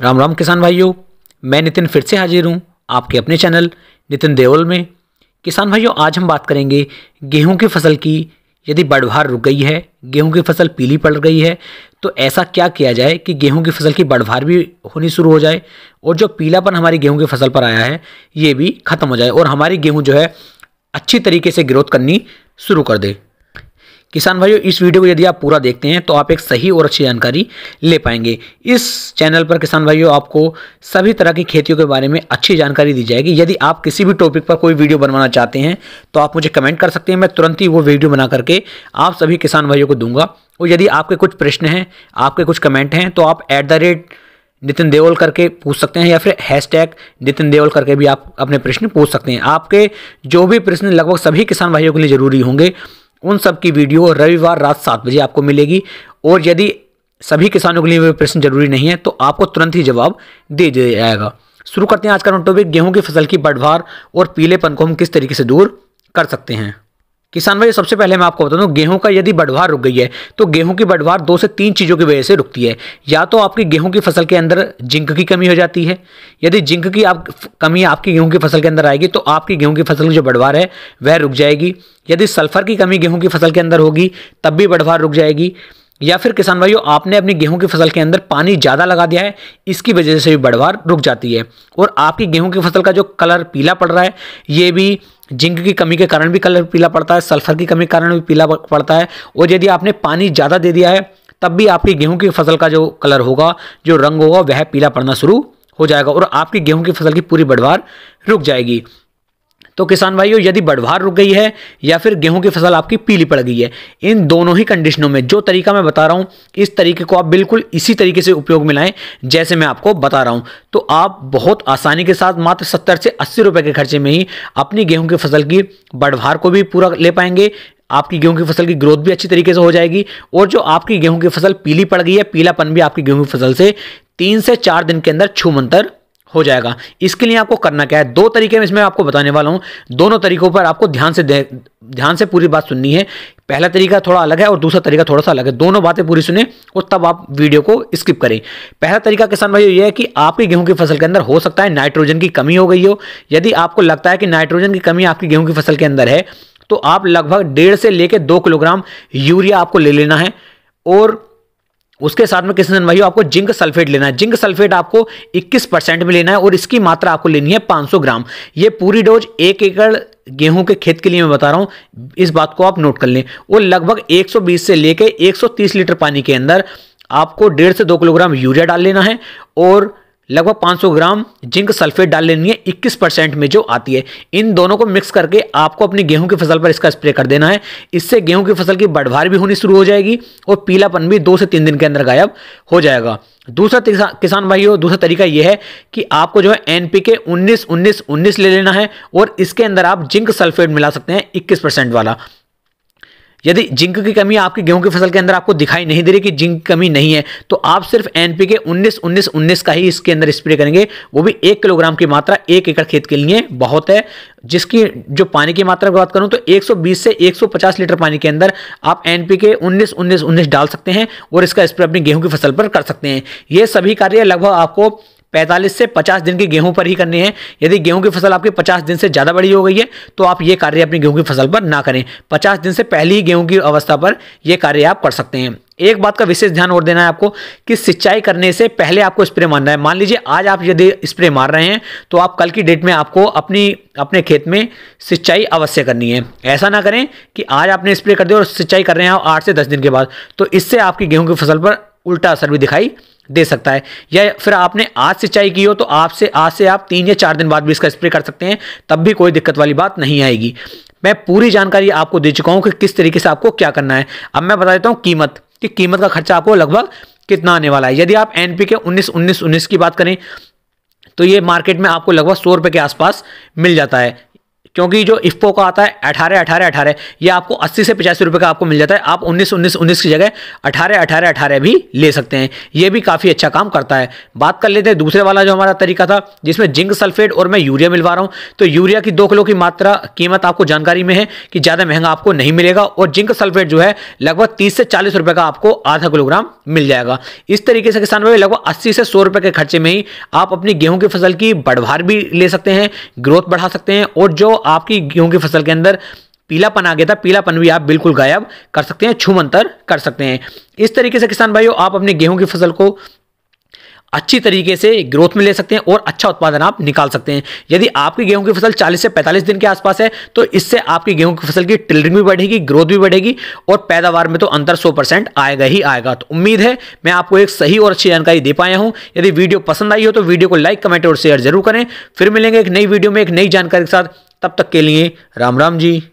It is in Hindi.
राम राम किसान भाइयों मैं नितिन फिर से हाजिर हूँ आपके अपने चैनल नितिन देओल में किसान भाइयों आज हम बात करेंगे गेहूं की फसल की यदि भार रुक गई है गेहूं की फसल पीली पड़ गई है तो ऐसा क्या किया जाए कि गेहूं की फसल की भार भी होनी शुरू हो जाए और जो पीलापन हमारी गेहूं की फसल पर आया है ये भी ख़त्म हो जाए और हमारी गेहूँ जो है अच्छी तरीके से ग्रोथ करनी शुरू कर दे किसान भाइयों इस वीडियो को यदि आप पूरा देखते हैं तो आप एक सही और अच्छी जानकारी ले पाएंगे इस चैनल पर किसान भाइयों आपको सभी तरह की खेतियों के बारे में अच्छी जानकारी दी जाएगी यदि आप किसी भी टॉपिक पर कोई वीडियो बनवाना चाहते हैं तो आप मुझे कमेंट कर सकते हैं मैं तुरंत ही वो वीडियो बना करके आप सभी किसान भाइयों को दूंगा और यदि आपके कुछ प्रश्न हैं आपके कुछ कमेंट हैं तो आप at the rate Nitin Deol करके पूछ सकते हैं या फिर हैश टैग नितिन देओल करके भी आप अपने प्रश्न पूछ सकते हैं आपके जो भी प्रश्न लगभग सभी किसान भाइयों के लिए ज़रूरी होंगे उन सब की वीडियो रविवार रात सात बजे आपको मिलेगी और यदि सभी किसानों के लिए वे प्रश्न जरूरी नहीं है तो आपको तुरंत ही जवाब दे दिया जाएगा शुरू करते हैं आज का टॉपिक गेहूं की फसल की बढ़वार और पीलेपन को हम किस तरीके से दूर कर सकते हैं किसान भाई सबसे पहले मैं आपको बता दूं गेहूं का यदि बढ़वार रुक गई है तो गेहूं की बढ़वार दो से तीन चीज़ों की वजह से रुकती है या तो आपकी गेहूं की फसल के अंदर जिंक की कमी हो जाती है यदि जिंक की आप कमी आपकी गेहूं की फसल के अंदर आएगी तो आपकी गेहूं की फसल की जो बढ़वार है वह रुक जाएगी यदि सल्फर की कमी गेहूँ की फसल के अंदर होगी तब भी बढ़वार रुक जाएगी या फिर किसान भाइयों आपने अपनी गेहूं की फसल के अंदर पानी ज़्यादा लगा दिया है इसकी वजह से भी बढ़वार रुक जाती है और आपकी गेहूं की फसल का जो कलर पीला पड़ रहा है ये भी जिंक की कमी के कारण भी कलर पीला पड़ता है सल्फर की कमी के कारण भी पीला पड़ता है और यदि आपने पानी ज़्यादा दे दिया है तब भी आपकी गेहूं की फसल का जो कलर होगा जो रंग होगा वह पीला पड़ना शुरू हो जाएगा और आपकी गेहूं की फसल की पूरी बढ़वार रुक जाएगी तो किसान भाइयों यदि बढ़वार रुक गई है या फिर गेहूं की फसल आपकी पीली पड़ गई है इन दोनों ही कंडीशनों में जो तरीका मैं बता रहा हूँ इस तरीके को आप बिल्कुल इसी तरीके से उपयोग में लाएं जैसे मैं आपको बता रहा हूँ तो आप बहुत आसानी के साथ मात्र सत्तर से अस्सी रुपये के खर्चे में ही अपनी गेहूँ की फसल की बढ़वार को भी पूरा ले पाएंगे आपकी गेहूं की फसल की ग्रोथ भी अच्छी तरीके से हो जाएगी और जो आपकी गेहूं की फसल पीली पड़ गई है पीलापन भी आपकी गेहूं की फसल से तीन से चार दिन के अंदर छूमंतर हो जाएगा इसके लिए आपको करना क्या है दो तरीके में इसमें आपको बताने वाला हूँ दोनों तरीकों पर आपको ध्यान से ध्यान से पूरी बात सुननी है पहला तरीका थोड़ा अलग है और दूसरा तरीका थोड़ा सा अलग है दोनों बातें पूरी सुने और तब आप वीडियो को स्किप करें पहला तरीका किसान भाई ये है कि आपकी गेहूं की फसल के अंदर हो सकता है नाइट्रोजन की कमी हो गई हो यदि आपको लगता है कि नाइट्रोजन की कमी आपकी गेहूं की फसल के अंदर है तो आप लगभग डेढ़ से लेकर दो किलोग्राम यूरिया आपको ले लेना है और उसके साथ में दिन भाई आपको जिंक सल्फेट लेना है जिंक सल्फेट आपको 21 परसेंट में लेना है और इसकी मात्रा आपको लेनी है 500 ग्राम ये पूरी डोज एक एकड़ गेहूं के खेत के लिए मैं बता रहा हूँ इस बात को आप नोट कर लें और लगभग 120 से लेके 130 लीटर पानी के अंदर आपको डेढ़ से दो किलोग्राम यूरिया डाल लेना है और लगभग 500 ग्राम जिंक सल्फेट डाल लेनी है 21 परसेंट में जो आती है इन दोनों को मिक्स करके आपको अपनी गेहूं की फसल पर इसका स्प्रे कर देना है इससे गेहूं की फसल की बढ़भार भी होनी शुरू हो जाएगी और पीलापन भी दो से तीन दिन के अंदर गायब हो जाएगा दूसरा किसान भाइयों दूसरा तरीका यह है कि आपको जो है एन पी के उन्नीस उन्नीस उन्नीस ले लेना है और इसके अंदर आप जिंक सल्फेट मिला सकते हैं इक्कीस परसेंट वाला यदि जिंक की कमी आपकी गेहूं की फसल के अंदर आपको दिखाई नहीं दे रही कि जिंक की कमी नहीं है तो आप सिर्फ एनपी के उन्नीस उन्नीस उन्नीस का ही इसके अंदर स्प्रे करेंगे वो भी एक किलोग्राम की मात्रा एक एकड़ खेत के लिए बहुत है जिसकी जो पानी की मात्रा की बात करूं तो 120 से 150 लीटर पानी के अंदर आप एनपी के 19 19 19 डाल सकते हैं और इसका स्प्रे अपनी गेहूं की फसल पर कर सकते हैं ये सभी कार्य लगभग आपको पैंतालीस से पचास दिन के गेहूं पर ही करनी है यदि गेहूं की फसल आपकी पचास दिन से ज़्यादा बड़ी हो गई है तो आप ये कार्य अपनी गेहूं की फसल पर ना करें पचास दिन से पहले ही गेहूं की अवस्था पर यह कार्य आप कर सकते हैं एक बात का विशेष ध्यान और देना है आपको कि सिंचाई करने से पहले आपको स्प्रे मारना है मान लीजिए आज आप यदि स्प्रे मार रहे हैं तो आप कल की डेट में आपको अपनी अपने खेत में सिंचाई अवश्य करनी है ऐसा ना करें कि आज आपने स्प्रे कर दिया और सिंचाई कर रहे हैं आठ से दस दिन के बाद तो इससे आपकी गेहूं की फसल पर उल्टा असर भी दिखाई दे सकता है या फिर आपने आज सिंचाई की हो तो आपसे आज से आप तीन या चार दिन बाद भी इसका स्प्रे कर सकते हैं तब भी कोई दिक्कत वाली बात नहीं आएगी मैं पूरी जानकारी आपको दे चुका हूँ कि किस तरीके से आपको क्या करना है अब मैं बता देता हूँ कीमत कि कीमत का खर्चा आपको लगभग कितना आने वाला है यदि आप एन के उन्नीस उन्नीस उन्नीस की बात करें तो ये मार्केट में आपको लगभग सौ रुपये के आसपास मिल जाता है क्योंकि जो इफ्को का आता है अठारह अठारह अठारह ये आपको अस्सी से पचासी रुपये का आपको मिल जाता है आप उन्नीस उन्नीस उन्नीस की जगह अठारह अठारह अठारह भी ले सकते हैं ये भी काफ़ी अच्छा काम करता है बात कर लेते हैं दूसरे वाला जो हमारा तरीका था जिसमें जिंक सल्फेट और मैं यूरिया मिलवा रहा हूँ तो यूरिया की दो किलो की मात्रा कीमत आपको जानकारी में है कि ज़्यादा महंगा आपको नहीं मिलेगा और जिंक सल्फेट जो है लगभग तीस से चालीस रुपये का आपको आधा किलोग्राम मिल जाएगा इस तरीके से किसान भाई लगभग अस्सी से सौ रुपये के खर्चे में ही आप अपनी गेहूँ की फसल की बढ़वार भी ले सकते हैं ग्रोथ बढ़ा सकते हैं और जो आपकी गेहूं की फसल के अंदर पीलापन आ गया था पीलापन भी आप बिल्कुल गायब कर सकते हैं छुम अंतर कर सकते हैं इस तरीके से किसान भाइयों आप अपने गेहूं की फसल को अच्छी तरीके से ग्रोथ में ले सकते हैं और अच्छा उत्पादन आप निकाल सकते हैं यदि आपकी गेहूं की फसल 40 से 45 दिन के आसपास है तो इससे आपकी गेहूं की फसल की टिलरिंग भी बढ़ेगी ग्रोथ भी बढ़ेगी और पैदावार में तो अंतर 100 परसेंट आएगा ही आएगा तो उम्मीद है मैं आपको एक सही और अच्छी जानकारी दे पाया हूँ यदि वीडियो पसंद आई हो तो वीडियो को लाइक कमेंट और शेयर जरूर करें फिर मिलेंगे एक नई वीडियो में एक नई जानकारी के साथ तब तक के लिए राम राम जी